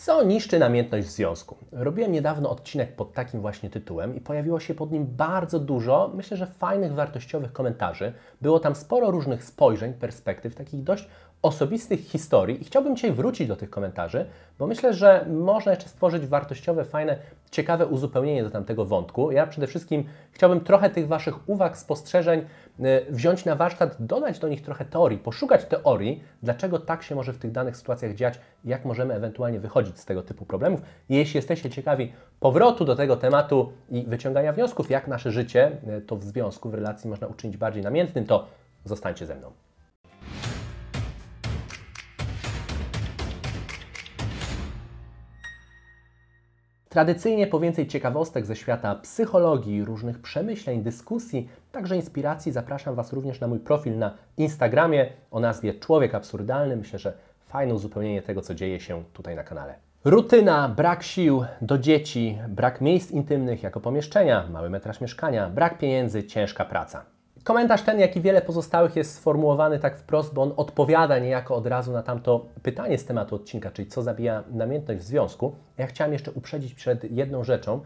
Co niszczy namiętność w związku? Robiłem niedawno odcinek pod takim właśnie tytułem i pojawiło się pod nim bardzo dużo, myślę, że fajnych, wartościowych komentarzy. Było tam sporo różnych spojrzeń, perspektyw, takich dość osobistych historii i chciałbym dzisiaj wrócić do tych komentarzy, bo myślę, że można jeszcze stworzyć wartościowe, fajne, ciekawe uzupełnienie do tamtego wątku. Ja przede wszystkim chciałbym trochę tych Waszych uwag, spostrzeżeń y, wziąć na warsztat, dodać do nich trochę teorii, poszukać teorii, dlaczego tak się może w tych danych sytuacjach dziać, jak możemy ewentualnie wychodzić z tego typu problemów. Jeśli jesteście ciekawi powrotu do tego tematu i wyciągania wniosków, jak nasze życie y, to w związku, w relacji można uczynić bardziej namiętnym, to zostańcie ze mną. Tradycyjnie po więcej ciekawostek ze świata psychologii, różnych przemyśleń, dyskusji, także inspiracji zapraszam Was również na mój profil na Instagramie o nazwie Człowiek Absurdalny. Myślę, że fajne uzupełnienie tego, co dzieje się tutaj na kanale. Rutyna, brak sił do dzieci, brak miejsc intymnych jako pomieszczenia, mały metraż mieszkania, brak pieniędzy, ciężka praca. Komentarz ten, jak i wiele pozostałych, jest sformułowany tak wprost, bo on odpowiada niejako od razu na tamto pytanie z tematu odcinka, czyli co zabija namiętność w związku. Ja chciałem jeszcze uprzedzić przed jedną rzeczą.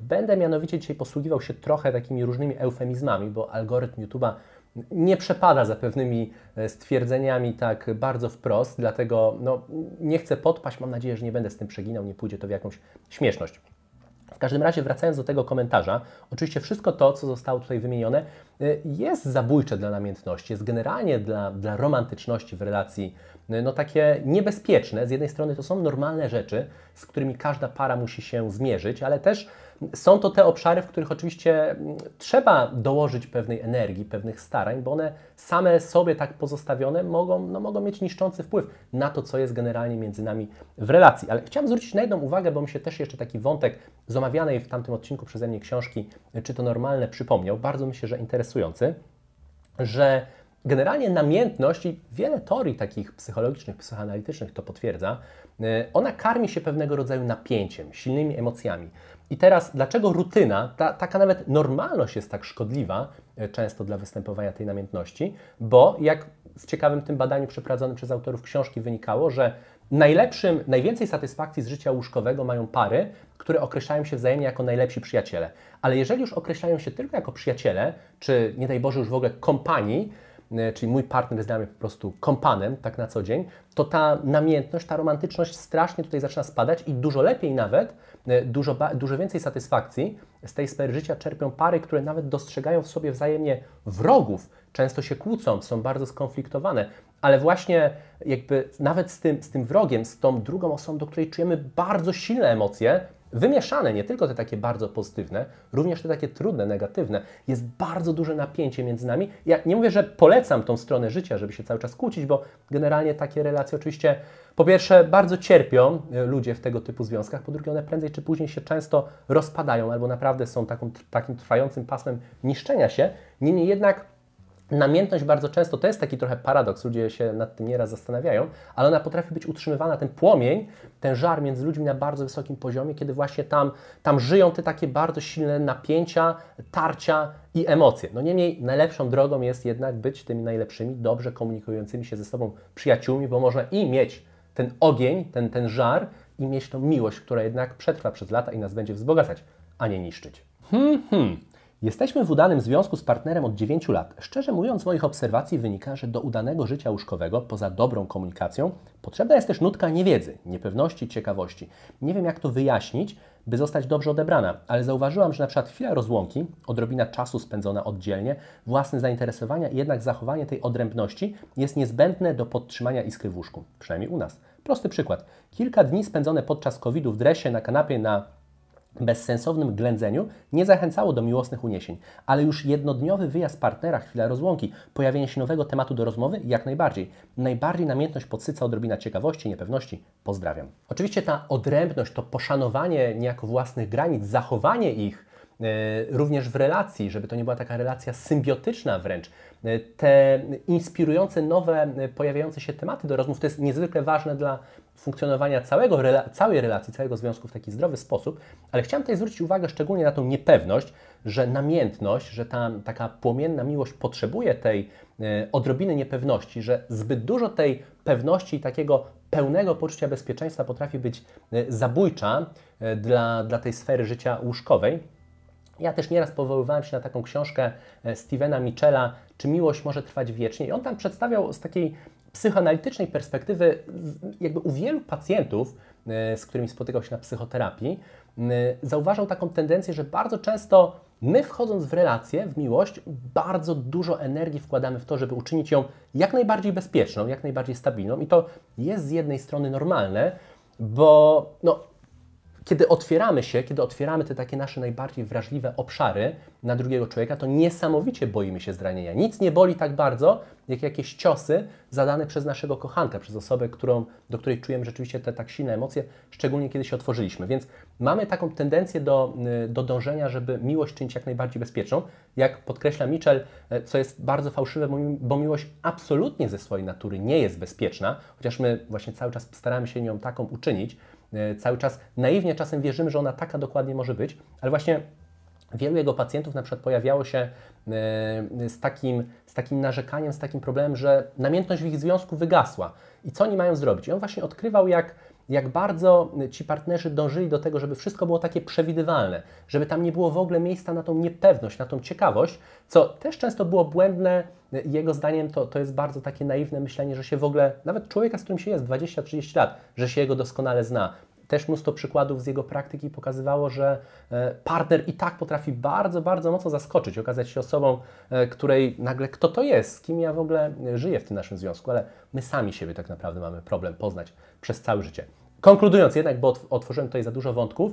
Będę mianowicie dzisiaj posługiwał się trochę takimi różnymi eufemizmami, bo algorytm YouTube'a nie przepada za pewnymi e, stwierdzeniami tak bardzo wprost, dlatego no, nie chcę podpaść. Mam nadzieję, że nie będę z tym przeginał, nie pójdzie to w jakąś śmieszność. W każdym razie, wracając do tego komentarza, oczywiście wszystko to, co zostało tutaj wymienione, y, jest zabójcze dla namiętności, jest generalnie dla, dla romantyczności w relacji, y, no takie niebezpieczne. Z jednej strony to są normalne rzeczy, z którymi każda para musi się zmierzyć, ale też są to te obszary, w których oczywiście mm, trzeba dołożyć pewnej energii, pewnych starań, bo one same sobie tak pozostawione mogą, no, mogą mieć niszczący wpływ na to, co jest generalnie między nami w relacji. Ale chciałem zwrócić na jedną uwagę, bo mi się też jeszcze taki wątek z omawianej w tamtym odcinku przeze mnie książki e, Czy to normalne przypomniał, bardzo myślę, że interesujący, że generalnie namiętność i wiele teorii takich psychologicznych, psychoanalitycznych to potwierdza, e, ona karmi się pewnego rodzaju napięciem, silnymi emocjami. I teraz, dlaczego rutyna, ta, taka nawet normalność jest tak szkodliwa e, często dla występowania tej namiętności? Bo jak w ciekawym tym badaniu przeprowadzonym przez autorów książki wynikało, że najlepszym, najwięcej satysfakcji z życia łóżkowego mają pary, które określają się wzajemnie jako najlepsi przyjaciele. Ale jeżeli już określają się tylko jako przyjaciele, czy nie daj Boże już w ogóle kompanii, E, czyli mój partner jest dla mnie po prostu kompanem tak na co dzień, to ta namiętność, ta romantyczność strasznie tutaj zaczyna spadać i dużo lepiej nawet, e, dużo, dużo więcej satysfakcji z tej sfery życia czerpią pary, które nawet dostrzegają w sobie wzajemnie wrogów, często się kłócą, są bardzo skonfliktowane, ale właśnie jakby nawet z tym, z tym wrogiem, z tą drugą osobą, do której czujemy bardzo silne emocje, wymieszane, nie tylko te takie bardzo pozytywne, również te takie trudne, negatywne. Jest bardzo duże napięcie między nami. Ja nie mówię, że polecam tą stronę życia, żeby się cały czas kłócić, bo generalnie takie relacje oczywiście, po pierwsze, bardzo cierpią e, ludzie w tego typu związkach, po drugie, one prędzej czy później się często rozpadają albo naprawdę są taką, takim trwającym pasmem niszczenia się. Niemniej jednak Namiętność bardzo często to jest taki trochę paradoks, ludzie się nad tym nieraz zastanawiają, ale ona potrafi być utrzymywana, ten płomień, ten żar między ludźmi na bardzo wysokim poziomie, kiedy właśnie tam, tam żyją te takie bardzo silne napięcia, tarcia i emocje. No niemniej najlepszą drogą jest jednak być tymi najlepszymi, dobrze komunikującymi się ze sobą przyjaciółmi, bo można i mieć ten ogień, ten, ten żar i mieć tą miłość, która jednak przetrwa przez lata i nas będzie wzbogacać, a nie niszczyć. Hmm, hmm. Jesteśmy w udanym związku z partnerem od 9 lat. Szczerze mówiąc, z moich obserwacji wynika, że do udanego życia łóżkowego, poza dobrą komunikacją, potrzebna jest też nutka niewiedzy, niepewności, ciekawości. Nie wiem, jak to wyjaśnić, by zostać dobrze odebrana, ale zauważyłam, że na przykład chwila rozłąki, odrobina czasu spędzona oddzielnie, własne zainteresowania i jednak zachowanie tej odrębności jest niezbędne do podtrzymania iskry w łóżku, przynajmniej u nas. Prosty przykład. Kilka dni spędzone podczas COVID-u w dresie na kanapie na bezsensownym ględzeniu nie zachęcało do miłosnych uniesień, ale już jednodniowy wyjazd partnera, chwila rozłąki, pojawienie się nowego tematu do rozmowy jak najbardziej. Najbardziej namiętność podsyca odrobina ciekawości, niepewności. Pozdrawiam. Oczywiście ta odrębność, to poszanowanie niejako własnych granic, zachowanie ich, e, również w relacji, żeby to nie była taka relacja symbiotyczna wręcz. E, te inspirujące nowe, e, pojawiające się tematy do rozmów to jest niezwykle ważne dla funkcjonowania całego, całej relacji, całego związku w taki zdrowy sposób, ale chciałem tutaj zwrócić uwagę szczególnie na tą niepewność, że namiętność, że ta taka płomienna miłość potrzebuje tej e, odrobiny niepewności, że zbyt dużo tej pewności i takiego pełnego poczucia bezpieczeństwa potrafi być e, zabójcza e, dla, dla tej sfery życia łóżkowej. Ja też nieraz powoływałem się na taką książkę Stevena Michela, czy miłość może trwać wiecznie. I on tam przedstawiał z takiej psychoanalitycznej perspektywy, jakby u wielu pacjentów, e, z którymi spotykał się na psychoterapii, e, zauważał taką tendencję, że bardzo często my wchodząc w relację, w miłość, bardzo dużo energii wkładamy w to, żeby uczynić ją jak najbardziej bezpieczną, jak najbardziej stabilną i to jest z jednej strony normalne, bo no, kiedy otwieramy się, kiedy otwieramy te takie nasze najbardziej wrażliwe obszary na drugiego człowieka, to niesamowicie boimy się zranienia. Nic nie boli tak bardzo, jak jakieś ciosy zadane przez naszego kochanka, przez osobę, którą, do której czujemy rzeczywiście te tak silne emocje, szczególnie kiedy się otworzyliśmy. Więc mamy taką tendencję do, y, do dążenia, żeby miłość czynić jak najbardziej bezpieczną. Jak podkreśla Mitchell, y, co jest bardzo fałszywe, bo miłość absolutnie ze swojej natury nie jest bezpieczna, chociaż my właśnie cały czas staramy się nią taką uczynić. E, cały czas naiwnie czasem wierzymy, że ona taka dokładnie może być, ale właśnie wielu jego pacjentów na przykład pojawiało się e, z takim, z takim narzekaniem, z takim problemem, że namiętność w ich związku wygasła. I co oni mają zrobić? I on właśnie odkrywał, jak jak bardzo ci partnerzy dążyli do tego, żeby wszystko było takie przewidywalne, żeby tam nie było w ogóle miejsca na tą niepewność, na tą ciekawość, co też często było błędne. Jego zdaniem to, to jest bardzo takie naiwne myślenie, że się w ogóle, nawet człowieka, z którym się jest 20-30 lat, że się jego doskonale zna. Też mnóstwo przykładów z jego praktyki pokazywało, że e, partner i tak potrafi bardzo, bardzo mocno zaskoczyć, okazać się osobą, e, której nagle kto to jest, z kim ja w ogóle e, żyję w tym naszym związku, ale my sami siebie tak naprawdę mamy problem poznać przez całe życie. Konkludując jednak, bo otworzyłem tutaj za dużo wątków,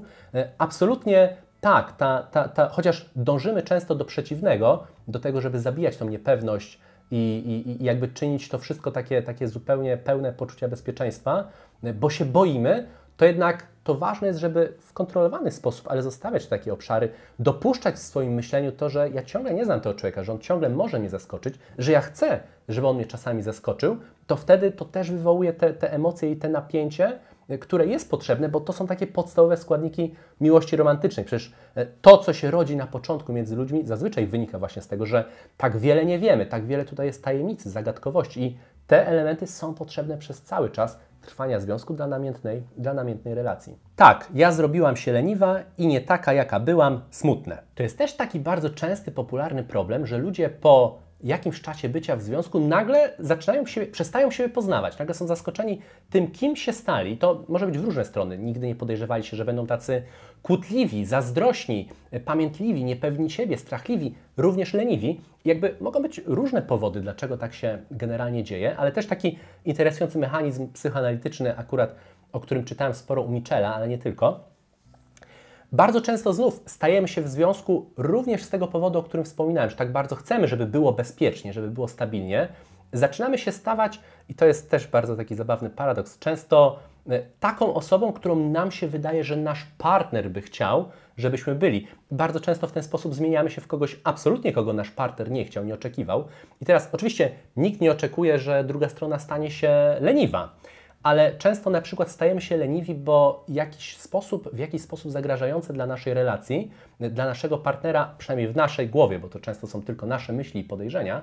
absolutnie tak, ta, ta, ta, chociaż dążymy często do przeciwnego, do tego, żeby zabijać tą niepewność i, i, i jakby czynić to wszystko takie, takie zupełnie pełne poczucia bezpieczeństwa, bo się boimy, to jednak to ważne jest, żeby w kontrolowany sposób, ale zostawiać takie obszary, dopuszczać w swoim myśleniu to, że ja ciągle nie znam tego człowieka, że on ciągle może mnie zaskoczyć, że ja chcę, żeby on mnie czasami zaskoczył, to wtedy to też wywołuje te, te emocje i te napięcie, e, które jest potrzebne, bo to są takie podstawowe składniki miłości romantycznej. Przecież e, to, co się rodzi na początku między ludźmi, zazwyczaj wynika właśnie z tego, że tak wiele nie wiemy, tak wiele tutaj jest tajemnicy, zagadkowości i te elementy są potrzebne przez cały czas trwania związku dla namiętnej, dla namiętnej relacji. Tak, ja zrobiłam się leniwa i nie taka, jaka byłam, smutne. To jest też taki bardzo częsty, popularny problem, że ludzie po jakimś czasie bycia w związku nagle zaczynają się, przestają siebie poznawać, nagle są zaskoczeni tym, kim się stali. To może być w różne strony. Nigdy nie podejrzewali się, że będą tacy kłótliwi, zazdrośni, pamiętliwi, niepewni siebie, strachliwi, również leniwi. Jakby mogą być różne powody, dlaczego tak się generalnie dzieje, ale też taki interesujący mechanizm psychoanalityczny, akurat o którym czytałem sporo u Michela, ale nie tylko bardzo często znów stajemy się w związku również z tego powodu, o którym wspominałem, że tak bardzo chcemy, żeby było bezpiecznie, żeby było stabilnie. Zaczynamy się stawać, i to jest też bardzo taki zabawny paradoks, często e, taką osobą, którą nam się wydaje, że nasz partner by chciał, żebyśmy byli. Bardzo często w ten sposób zmieniamy się w kogoś absolutnie, kogo nasz partner nie chciał, nie oczekiwał. I teraz oczywiście nikt nie oczekuje, że druga strona stanie się leniwa ale często na przykład stajemy się leniwi, bo jakiś sposób, w jakiś sposób zagrażający dla naszej relacji, dla naszego partnera, przynajmniej w naszej głowie, bo to często są tylko nasze myśli i podejrzenia,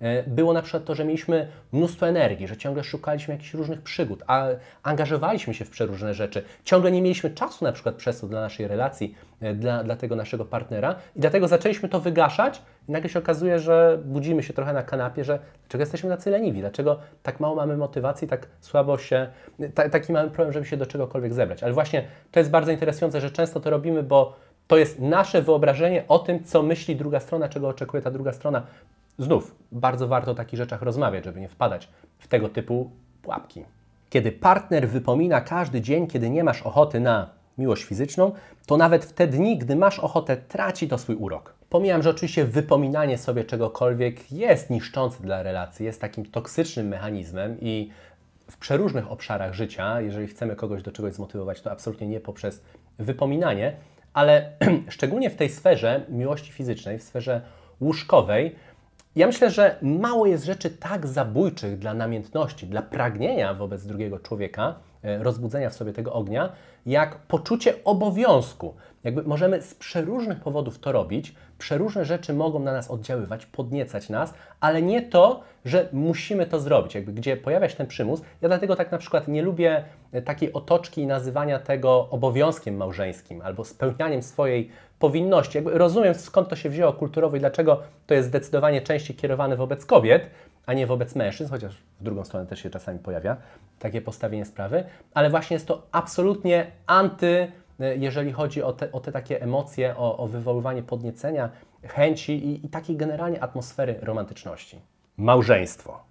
E, było na przykład to, że mieliśmy mnóstwo energii, że ciągle szukaliśmy jakichś różnych przygód, a angażowaliśmy się w przeróżne rzeczy. Ciągle nie mieliśmy czasu na przykład przez to dla naszej relacji, e, dla, dla tego naszego partnera i dlatego zaczęliśmy to wygaszać i nagle się okazuje, że budzimy się trochę na kanapie, że dlaczego jesteśmy tacy leniwi, dlaczego tak mało mamy motywacji, tak słabo się, ta, taki mamy problem, żeby się do czegokolwiek zebrać. Ale właśnie to jest bardzo interesujące, że często to robimy, bo to jest nasze wyobrażenie o tym, co myśli druga strona, czego oczekuje ta druga strona. Znów, bardzo warto o takich rzeczach rozmawiać, żeby nie wpadać w tego typu pułapki. Kiedy partner wypomina każdy dzień, kiedy nie masz ochoty na miłość fizyczną, to nawet w te dni, gdy masz ochotę, traci to swój urok. Pomijam, że oczywiście wypominanie sobie czegokolwiek jest niszczące dla relacji, jest takim toksycznym mechanizmem i w przeróżnych obszarach życia, jeżeli chcemy kogoś do czegoś zmotywować, to absolutnie nie poprzez wypominanie, ale szczególnie w tej sferze miłości fizycznej, w sferze łóżkowej, ja myślę, że mało jest rzeczy tak zabójczych dla namiętności, dla pragnienia wobec drugiego człowieka, e, rozbudzenia w sobie tego ognia, jak poczucie obowiązku. Jakby możemy z przeróżnych powodów to robić, przeróżne rzeczy mogą na nas oddziaływać, podniecać nas, ale nie to, że musimy to zrobić, jakby gdzie pojawia się ten przymus. Ja dlatego tak na przykład nie lubię e, takiej otoczki nazywania tego obowiązkiem małżeńskim albo spełnianiem swojej powinności. Jakby rozumiem skąd to się wzięło kulturowo i dlaczego to jest zdecydowanie częściej kierowane wobec kobiet, a nie wobec mężczyzn, chociaż w drugą stronę też się czasami pojawia takie postawienie sprawy, ale właśnie jest to absolutnie anty e, jeżeli chodzi o te, o te takie emocje, o, o wywoływanie podniecenia, chęci i, i takiej generalnie atmosfery romantyczności. Małżeństwo.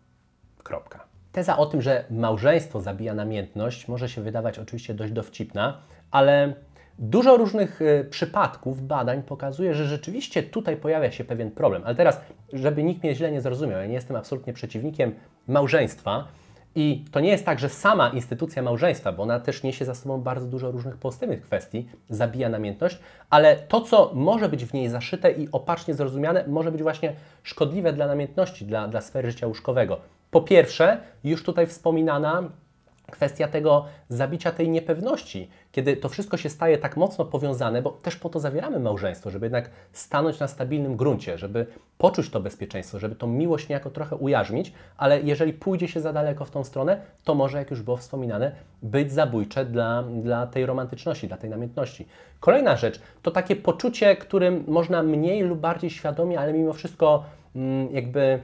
Kropka. Teza o tym, że małżeństwo zabija namiętność, może się wydawać oczywiście dość dowcipna, ale dużo różnych y, przypadków badań pokazuje, że rzeczywiście tutaj pojawia się pewien problem. Ale teraz, żeby nikt mnie źle nie zrozumiał, ja nie jestem absolutnie przeciwnikiem małżeństwa, i to nie jest tak, że sama instytucja małżeństwa, bo ona też niesie za sobą bardzo dużo różnych pozytywnych kwestii, zabija namiętność, ale to, co może być w niej zaszyte i opacznie zrozumiane, może być właśnie szkodliwe dla namiętności, dla, dla sfery życia łóżkowego. Po pierwsze, już tutaj wspominana kwestia tego zabicia tej niepewności, kiedy to wszystko się staje tak mocno powiązane, bo też po to zawieramy małżeństwo, żeby jednak stanąć na stabilnym gruncie, żeby poczuć to bezpieczeństwo, żeby tą miłość niejako trochę ujarzmić, ale jeżeli pójdzie się za daleko w tą stronę, to może, jak już było wspominane, być zabójcze dla, dla tej romantyczności, dla tej namiętności. Kolejna rzecz to takie poczucie, którym można mniej lub bardziej świadomie, ale mimo wszystko mm, jakby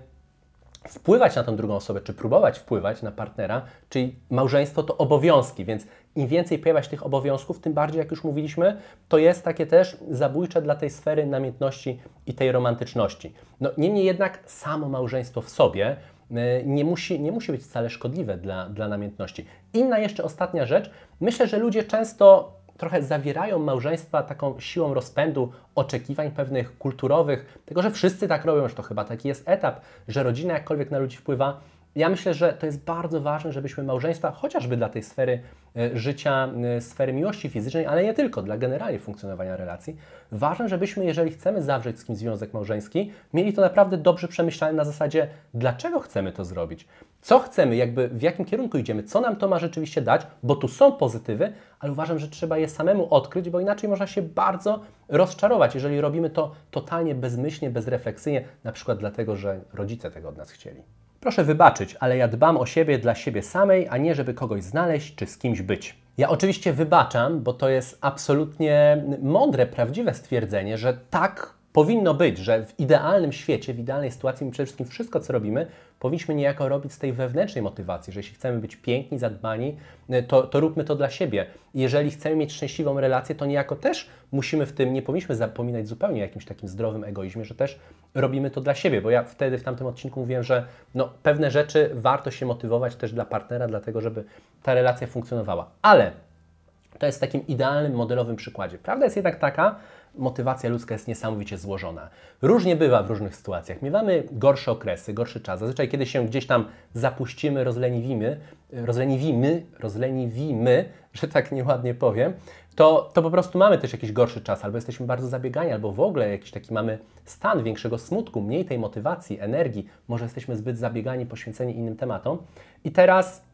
wpływać na tą drugą osobę, czy próbować wpływać na partnera, czyli małżeństwo to obowiązki, więc im więcej pojawia się tych obowiązków, tym bardziej, jak już mówiliśmy, to jest takie też zabójcze dla tej sfery namiętności i tej romantyczności. No, niemniej jednak samo małżeństwo w sobie e, nie musi, nie musi być wcale szkodliwe dla, dla namiętności. Inna jeszcze ostatnia rzecz. Myślę, że ludzie często trochę zawierają małżeństwa taką siłą rozpędu, oczekiwań pewnych kulturowych, tego, że wszyscy tak robią, że to chyba taki jest etap, że rodzina jakkolwiek na ludzi wpływa, ja myślę, że to jest bardzo ważne, żebyśmy małżeństwa, chociażby dla tej sfery e, życia, e, sfery miłości fizycznej, ale nie tylko, dla generalnie funkcjonowania relacji, ważne, żebyśmy, jeżeli chcemy zawrzeć z kimś związek małżeński, mieli to naprawdę dobrze przemyślane na zasadzie, dlaczego chcemy to zrobić, co chcemy, jakby w jakim kierunku idziemy, co nam to ma rzeczywiście dać, bo tu są pozytywy, ale uważam, że trzeba je samemu odkryć, bo inaczej można się bardzo rozczarować, jeżeli robimy to totalnie bezmyślnie, bezrefleksyjnie, na przykład dlatego, że rodzice tego od nas chcieli. Proszę wybaczyć, ale ja dbam o siebie dla siebie samej, a nie żeby kogoś znaleźć czy z kimś być. Ja oczywiście wybaczam, bo to jest absolutnie mądre, prawdziwe stwierdzenie, że tak powinno być, że w idealnym świecie, w idealnej sytuacji, my przede wszystkim wszystko, co robimy, powinniśmy niejako robić z tej wewnętrznej motywacji, że jeśli chcemy być piękni, zadbani, e, to, to róbmy to dla siebie. Jeżeli chcemy mieć szczęśliwą relację, to niejako też musimy w tym, nie powinniśmy zapominać zupełnie o jakimś takim zdrowym egoizmie, że też robimy to dla siebie, bo ja wtedy w tamtym odcinku mówiłem, że no, pewne rzeczy warto się motywować też dla partnera, dlatego żeby ta relacja funkcjonowała. Ale to jest w takim idealnym, modelowym przykładzie. Prawda jest jednak taka, motywacja ludzka jest niesamowicie złożona. Różnie bywa w różnych sytuacjach. Miewamy gorsze okresy, gorszy czas. Zazwyczaj, kiedy się gdzieś tam zapuścimy, rozleniwimy, rozleniwimy, rozleniwimy, że tak nieładnie powiem, to, to po prostu mamy też jakiś gorszy czas, albo jesteśmy bardzo zabiegani, albo w ogóle jakiś taki mamy stan większego smutku, mniej tej motywacji, energii. Może jesteśmy zbyt zabiegani, poświęceni innym tematom. I teraz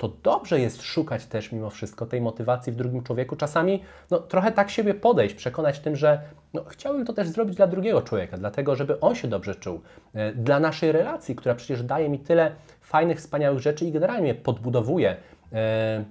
to dobrze jest szukać też mimo wszystko tej motywacji w drugim człowieku. Czasami no, trochę tak siebie podejść, przekonać tym, że no, chciałbym to też zrobić dla drugiego człowieka, dlatego żeby on się dobrze czuł. E, dla naszej relacji, która przecież daje mi tyle fajnych, wspaniałych rzeczy i generalnie podbudowuje. E,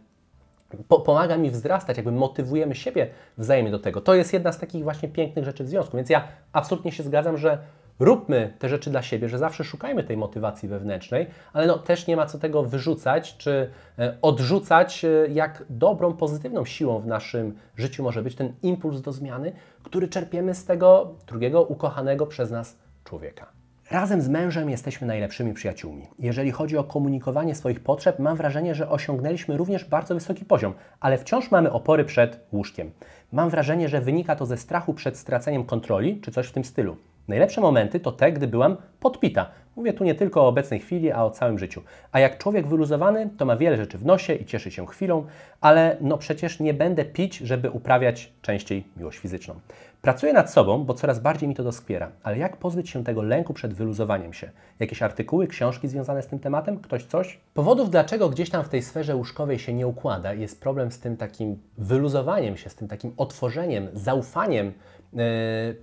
pomaga mi wzrastać, jakby motywujemy siebie wzajemnie do tego. To jest jedna z takich właśnie pięknych rzeczy w związku. Więc ja absolutnie się zgadzam, że róbmy te rzeczy dla siebie, że zawsze szukajmy tej motywacji wewnętrznej, ale no, też nie ma co tego wyrzucać czy e, odrzucać, e, jak dobrą, pozytywną siłą w naszym życiu może być ten impuls do zmiany, który czerpiemy z tego drugiego, ukochanego przez nas człowieka. Razem z mężem jesteśmy najlepszymi przyjaciółmi. Jeżeli chodzi o komunikowanie swoich potrzeb, mam wrażenie, że osiągnęliśmy również bardzo wysoki poziom, ale wciąż mamy opory przed łóżkiem. Mam wrażenie, że wynika to ze strachu przed straceniem kontroli czy coś w tym stylu. Najlepsze momenty to te, gdy byłam podpita. Mówię tu nie tylko o obecnej chwili, a o całym życiu. A jak człowiek wyluzowany, to ma wiele rzeczy w nosie i cieszy się chwilą, ale no przecież nie będę pić, żeby uprawiać częściej miłość fizyczną. Pracuję nad sobą, bo coraz bardziej mi to doskwiera, ale jak pozbyć się tego lęku przed wyluzowaniem się? Jakieś artykuły, książki związane z tym tematem? Ktoś coś? Powodów, dlaczego gdzieś tam w tej sferze łóżkowej się nie układa, jest problem z tym takim wyluzowaniem się, z tym takim otworzeniem, zaufaniem E,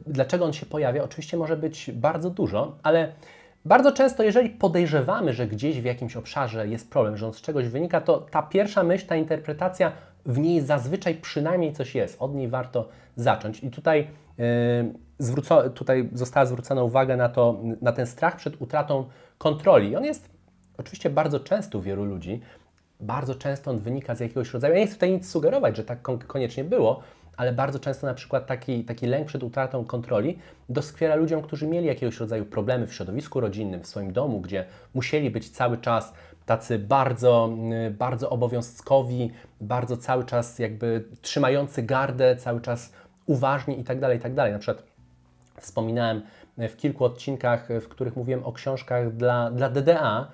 dlaczego on się pojawia? Oczywiście może być bardzo dużo, ale bardzo często, jeżeli podejrzewamy, że gdzieś w jakimś obszarze jest problem, że on z czegoś wynika, to ta pierwsza myśl, ta interpretacja, w niej zazwyczaj przynajmniej coś jest. Od niej warto zacząć. I tutaj, yy, tutaj została zwrócona uwaga na, to, na ten strach przed utratą kontroli. I on jest oczywiście bardzo często u wielu ludzi. Bardzo często on wynika z jakiegoś rodzaju. Ja nie chcę tutaj nic sugerować, że tak koniecznie było, ale bardzo często na przykład taki, taki lęk przed utratą kontroli doskwiera ludziom, którzy mieli jakiegoś rodzaju problemy w środowisku rodzinnym, w swoim domu, gdzie musieli być cały czas tacy bardzo, y, bardzo obowiązkowi, bardzo cały czas jakby trzymający gardę, cały czas uważni i tak dalej, i tak dalej. Na przykład wspominałem y, w kilku odcinkach, y, w których mówiłem o książkach dla, dla DDA,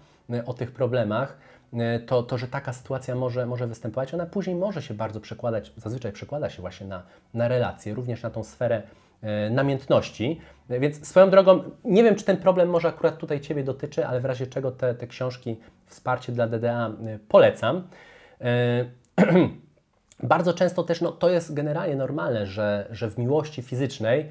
o tych problemach, E, to, to że taka sytuacja może, może występować, ona później może się bardzo przekładać, zazwyczaj przekłada się właśnie na, na relacje, również na tą sferę e, namiętności. E, więc swoją drogą, nie wiem, czy ten problem może akurat tutaj Ciebie dotyczy, ale w razie czego te, te książki Wsparcie dla DDA polecam. Bardzo często też no, to jest generalnie normalne, że, że w miłości fizycznej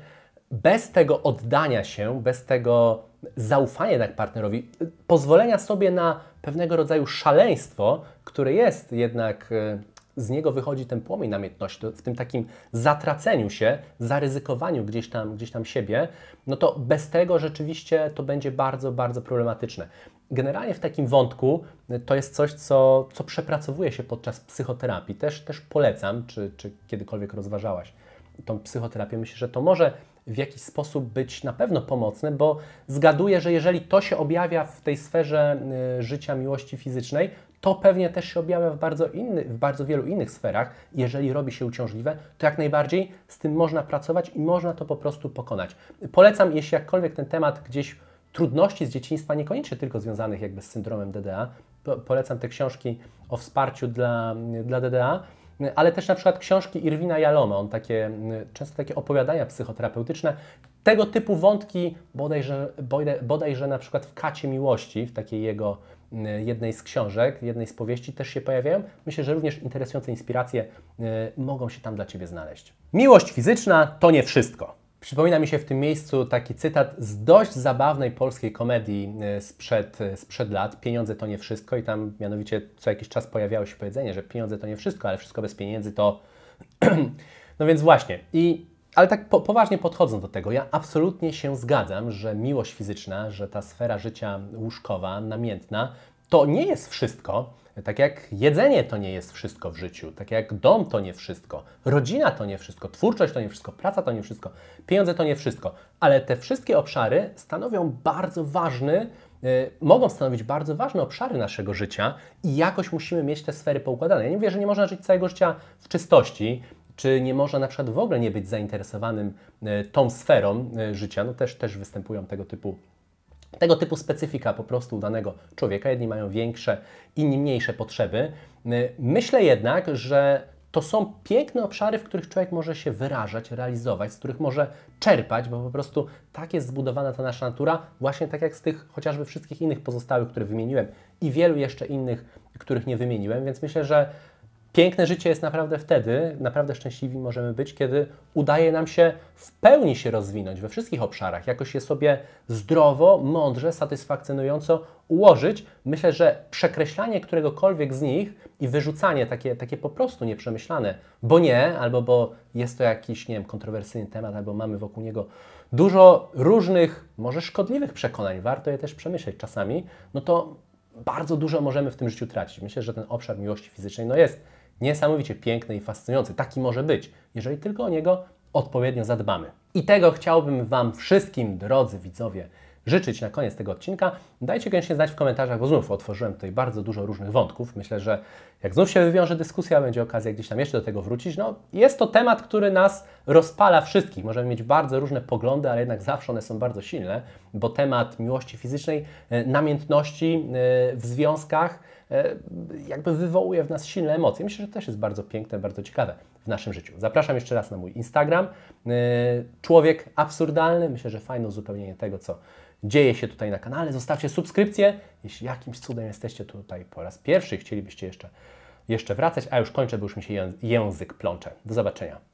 bez tego oddania się, bez tego zaufania tak partnerowi, pozwolenia sobie na pewnego rodzaju szaleństwo, które jest jednak, e, z niego wychodzi ten płomień namiętności, w tym takim zatraceniu się, zaryzykowaniu gdzieś tam, gdzieś tam siebie, no to bez tego rzeczywiście to będzie bardzo, bardzo problematyczne. Generalnie w takim wątku e, to jest coś, co, co przepracowuje się podczas psychoterapii. Też, też polecam, czy, czy kiedykolwiek rozważałaś tą psychoterapię. Myślę, że to może w jakiś sposób być na pewno pomocny, bo zgaduję, że jeżeli to się objawia w tej sferze y, życia miłości fizycznej, to pewnie też się objawia w bardzo, inny, w bardzo wielu innych sferach. Jeżeli robi się uciążliwe, to jak najbardziej z tym można pracować i można to po prostu pokonać. Polecam, jeśli jakkolwiek ten temat gdzieś trudności z dzieciństwa, niekoniecznie tylko związanych jakby z syndromem DDA, polecam te książki o wsparciu dla, y, dla DDA. Yy, ale też na przykład książki Irwina Jaloma, on takie, yy, często takie opowiadania psychoterapeutyczne, tego typu wątki bodajże, bodajże na przykład w Kacie Miłości, w takiej jego yy, jednej z książek, jednej z powieści też się pojawiają. Myślę, że również interesujące inspiracje mogą się tam dla Ciebie znaleźć. Miłość fizyczna to nie wszystko. Przypomina mi się w tym miejscu taki cytat z dość zabawnej polskiej komedii e, sprzed, e, sprzed lat, Pieniądze to nie wszystko i tam mianowicie co jakiś czas pojawiało się powiedzenie, że pieniądze to nie wszystko, ale wszystko bez pieniędzy to... no więc właśnie. I, ale tak po, poważnie podchodzą do tego, ja absolutnie się zgadzam, że miłość fizyczna, że ta sfera życia łóżkowa, namiętna, to nie jest wszystko, tak jak jedzenie to nie jest wszystko w życiu, tak jak dom to nie wszystko, rodzina to nie wszystko, twórczość to nie wszystko, praca to nie wszystko, pieniądze to nie wszystko, ale te wszystkie obszary stanowią bardzo ważny, yy, mogą stanowić bardzo ważne obszary naszego życia i jakoś musimy mieć te sfery poukładane. Ja nie mówię, że nie można żyć całego życia w czystości, czy nie można na przykład w ogóle nie być zainteresowanym y, tą sferą y, życia, no też, też występują tego typu tego typu specyfika po prostu danego człowieka. Jedni mają większe, inni mniejsze potrzeby. Y, myślę jednak, że to są piękne obszary, w których człowiek może się wyrażać, realizować, z których może czerpać, bo po prostu tak jest zbudowana ta nasza natura, właśnie tak jak z tych chociażby wszystkich innych pozostałych, które wymieniłem i wielu jeszcze innych, których nie wymieniłem, więc myślę, że Piękne życie jest naprawdę wtedy, naprawdę szczęśliwi możemy być, kiedy udaje nam się w pełni się rozwinąć we wszystkich obszarach, jakoś je sobie zdrowo, mądrze, satysfakcjonująco ułożyć. Myślę, że przekreślanie któregokolwiek z nich i wyrzucanie takie, takie po prostu nieprzemyślane, bo nie, albo bo jest to jakiś, nie wiem, kontrowersyjny temat, albo mamy wokół niego dużo różnych, może szkodliwych przekonań, warto je też przemyśleć czasami, no to bardzo dużo możemy w tym życiu tracić. Myślę, że ten obszar miłości fizycznej no jest niesamowicie piękny i fascynujący. Taki może być, jeżeli tylko o niego odpowiednio zadbamy. I tego chciałbym Wam wszystkim, drodzy widzowie, życzyć na koniec tego odcinka. Dajcie koniecznie znać w komentarzach, bo znów otworzyłem tutaj bardzo dużo różnych wątków. Myślę, że jak znów się wywiąże dyskusja, będzie okazja gdzieś tam jeszcze do tego wrócić. No, jest to temat, który nas rozpala wszystkich. Możemy mieć bardzo różne poglądy, ale jednak zawsze one są bardzo silne, bo temat miłości fizycznej, e, namiętności e, w związkach, E, jakby wywołuje w nas silne emocje. Myślę, że też jest bardzo piękne, bardzo ciekawe w naszym życiu. Zapraszam jeszcze raz na mój Instagram. E, człowiek absurdalny. Myślę, że fajne uzupełnienie tego, co dzieje się tutaj na kanale. Zostawcie subskrypcję. Jeśli jakimś cudem jesteście tutaj po raz pierwszy i chcielibyście jeszcze, jeszcze wracać, a już kończę, bo już mi się język plącze. Do zobaczenia.